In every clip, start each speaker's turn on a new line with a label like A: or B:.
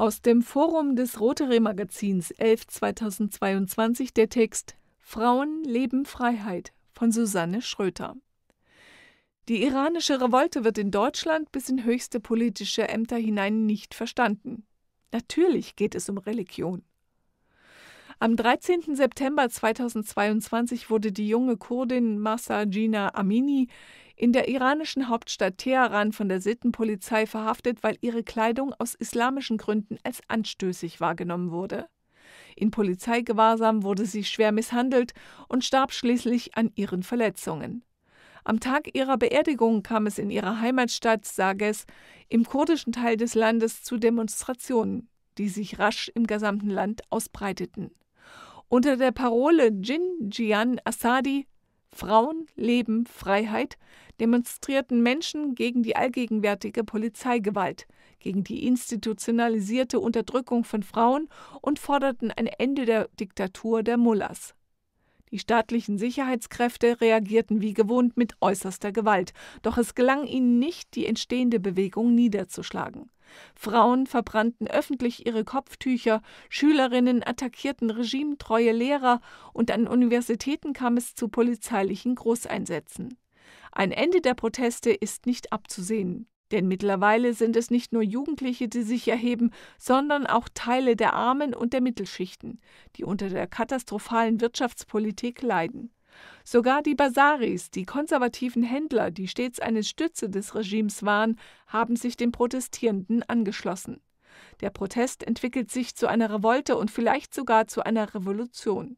A: Aus dem Forum des Rotere magazins 11 2022 der Text Frauen leben Freiheit von Susanne Schröter. Die iranische Revolte wird in Deutschland bis in höchste politische Ämter hinein nicht verstanden. Natürlich geht es um Religion. Am 13. September 2022 wurde die junge Kurdin Massa Gina Amini in der iranischen Hauptstadt Teheran von der Sittenpolizei verhaftet, weil ihre Kleidung aus islamischen Gründen als anstößig wahrgenommen wurde. In Polizeigewahrsam wurde sie schwer misshandelt und starb schließlich an ihren Verletzungen. Am Tag ihrer Beerdigung kam es in ihrer Heimatstadt Sages im kurdischen Teil des Landes zu Demonstrationen, die sich rasch im gesamten Land ausbreiteten. Unter der Parole Jin Jian Asadi Frauen, Leben, Freiheit demonstrierten Menschen gegen die allgegenwärtige Polizeigewalt, gegen die institutionalisierte Unterdrückung von Frauen und forderten ein Ende der Diktatur der Mullahs. Die staatlichen Sicherheitskräfte reagierten wie gewohnt mit äußerster Gewalt, doch es gelang ihnen nicht, die entstehende Bewegung niederzuschlagen. Frauen verbrannten öffentlich ihre Kopftücher, Schülerinnen attackierten regimetreue Lehrer und an Universitäten kam es zu polizeilichen Großeinsätzen. Ein Ende der Proteste ist nicht abzusehen. Denn mittlerweile sind es nicht nur Jugendliche, die sich erheben, sondern auch Teile der Armen und der Mittelschichten, die unter der katastrophalen Wirtschaftspolitik leiden. Sogar die Basaris, die konservativen Händler, die stets eine Stütze des Regimes waren, haben sich den Protestierenden angeschlossen. Der Protest entwickelt sich zu einer Revolte und vielleicht sogar zu einer Revolution.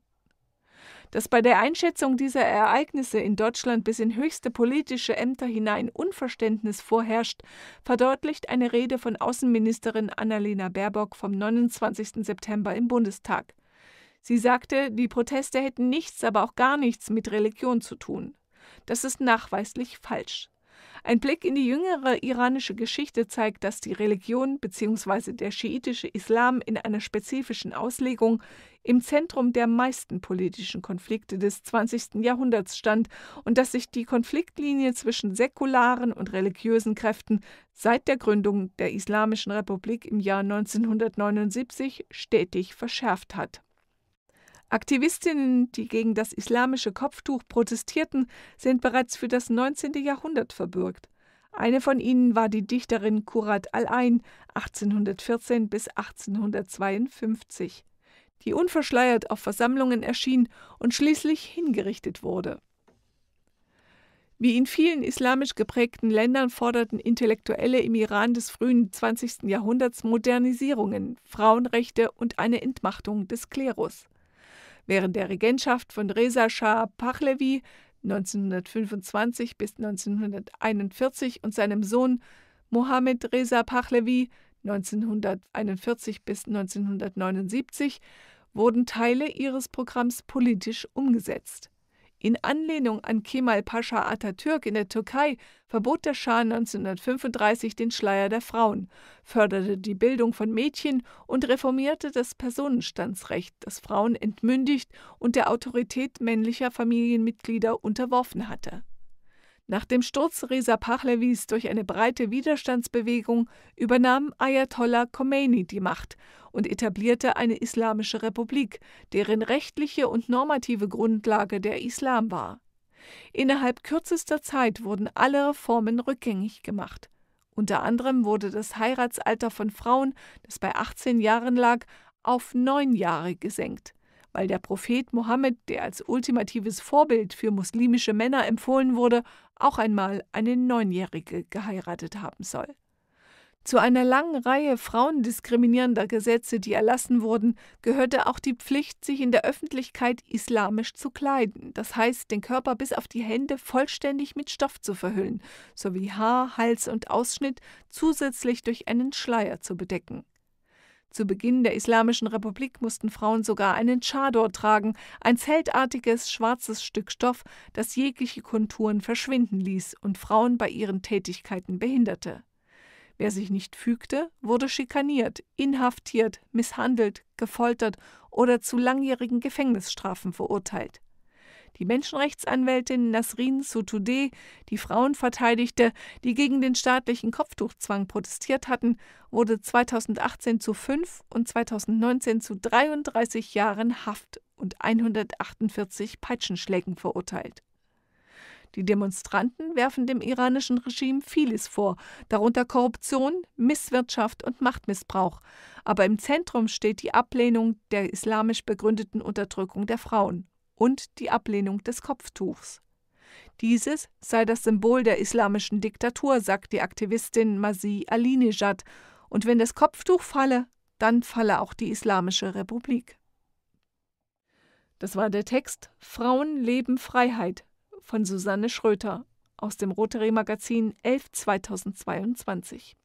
A: Dass bei der Einschätzung dieser Ereignisse in Deutschland bis in höchste politische Ämter hinein Unverständnis vorherrscht, verdeutlicht eine Rede von Außenministerin Annalena Baerbock vom 29. September im Bundestag. Sie sagte, die Proteste hätten nichts, aber auch gar nichts mit Religion zu tun. Das ist nachweislich falsch. Ein Blick in die jüngere iranische Geschichte zeigt, dass die Religion bzw. der schiitische Islam in einer spezifischen Auslegung im Zentrum der meisten politischen Konflikte des 20. Jahrhunderts stand und dass sich die Konfliktlinie zwischen säkularen und religiösen Kräften seit der Gründung der Islamischen Republik im Jahr 1979 stetig verschärft hat. Aktivistinnen, die gegen das islamische Kopftuch protestierten, sind bereits für das 19. Jahrhundert verbürgt. Eine von ihnen war die Dichterin Kurat Al-Ain 1814 bis 1852, die unverschleiert auf Versammlungen erschien und schließlich hingerichtet wurde. Wie in vielen islamisch geprägten Ländern forderten Intellektuelle im Iran des frühen 20. Jahrhunderts Modernisierungen, Frauenrechte und eine Entmachtung des Klerus. Während der Regentschaft von Reza Shah Pahlavi 1925 bis 1941 und seinem Sohn Mohammed Reza Pahlavi 1941 bis 1979 wurden Teile ihres Programms politisch umgesetzt in Anlehnung an Kemal Pascha Atatürk in der Türkei verbot der Schah 1935 den Schleier der Frauen, förderte die Bildung von Mädchen und reformierte das Personenstandsrecht, das Frauen entmündigt und der Autorität männlicher Familienmitglieder unterworfen hatte nach dem Sturz Reza Pahlavis durch eine breite Widerstandsbewegung übernahm Ayatollah Khomeini die Macht und etablierte eine islamische Republik, deren rechtliche und normative Grundlage der Islam war. Innerhalb kürzester Zeit wurden alle Reformen rückgängig gemacht. Unter anderem wurde das Heiratsalter von Frauen, das bei 18 Jahren lag, auf neun Jahre gesenkt weil der Prophet Mohammed, der als ultimatives Vorbild für muslimische Männer empfohlen wurde, auch einmal eine Neunjährige geheiratet haben soll. Zu einer langen Reihe frauendiskriminierender Gesetze, die erlassen wurden, gehörte auch die Pflicht, sich in der Öffentlichkeit islamisch zu kleiden, das heißt, den Körper bis auf die Hände vollständig mit Stoff zu verhüllen, sowie Haar, Hals und Ausschnitt zusätzlich durch einen Schleier zu bedecken. Zu Beginn der Islamischen Republik mussten Frauen sogar einen Chador tragen, ein zeltartiges schwarzes Stück Stoff, das jegliche Konturen verschwinden ließ und Frauen bei ihren Tätigkeiten behinderte. Wer sich nicht fügte, wurde schikaniert, inhaftiert, misshandelt, gefoltert oder zu langjährigen Gefängnisstrafen verurteilt die Menschenrechtsanwältin Nasrin Sotoudeh, die Frauen verteidigte, die gegen den staatlichen Kopftuchzwang protestiert hatten, wurde 2018 zu fünf und 2019 zu 33 Jahren Haft und 148 Peitschenschlägen verurteilt. Die Demonstranten werfen dem iranischen Regime vieles vor, darunter Korruption, Misswirtschaft und Machtmissbrauch. Aber im Zentrum steht die Ablehnung der islamisch begründeten Unterdrückung der Frauen und die Ablehnung des Kopftuchs. Dieses sei das Symbol der islamischen Diktatur, sagt die Aktivistin Masih Alinejad, und wenn das Kopftuch falle, dann falle auch die Islamische Republik. Das war der Text Frauen leben Freiheit von Susanne Schröter aus dem Rotary Magazin 11 2022.